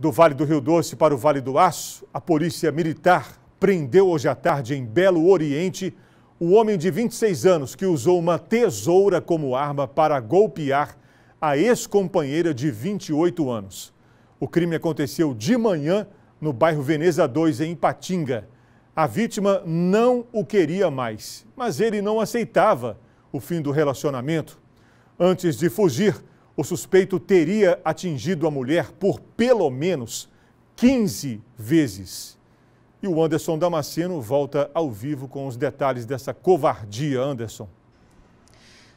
Do Vale do Rio Doce para o Vale do Aço, a Polícia Militar prendeu hoje à tarde em Belo Oriente o homem de 26 anos que usou uma tesoura como arma para golpear a ex-companheira de 28 anos. O crime aconteceu de manhã no bairro Veneza 2, em Ipatinga. A vítima não o queria mais, mas ele não aceitava o fim do relacionamento. Antes de fugir, o suspeito teria atingido a mulher por pelo menos 15 vezes. E o Anderson Damasceno volta ao vivo com os detalhes dessa covardia, Anderson.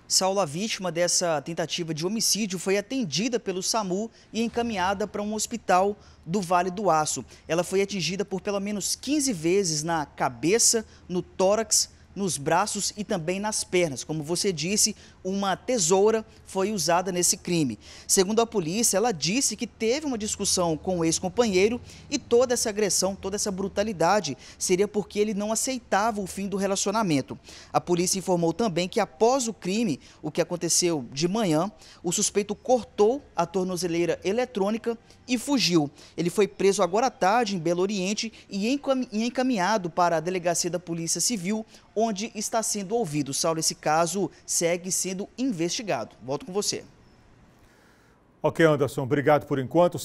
Saula, vítima dessa tentativa de homicídio, foi atendida pelo SAMU e encaminhada para um hospital do Vale do Aço. Ela foi atingida por pelo menos 15 vezes na cabeça, no tórax, nos braços e também nas pernas. Como você disse, uma tesoura foi usada nesse crime. Segundo a polícia, ela disse que teve uma discussão com o ex-companheiro e toda essa agressão, toda essa brutalidade seria porque ele não aceitava o fim do relacionamento. A polícia informou também que após o crime, o que aconteceu de manhã, o suspeito cortou a tornozeleira eletrônica e fugiu. Ele foi preso agora à tarde em Belo Oriente e encaminhado para a delegacia da Polícia Civil onde está sendo ouvido. Saulo, esse caso segue sendo investigado. Volto com você. Ok, Anderson, obrigado por enquanto.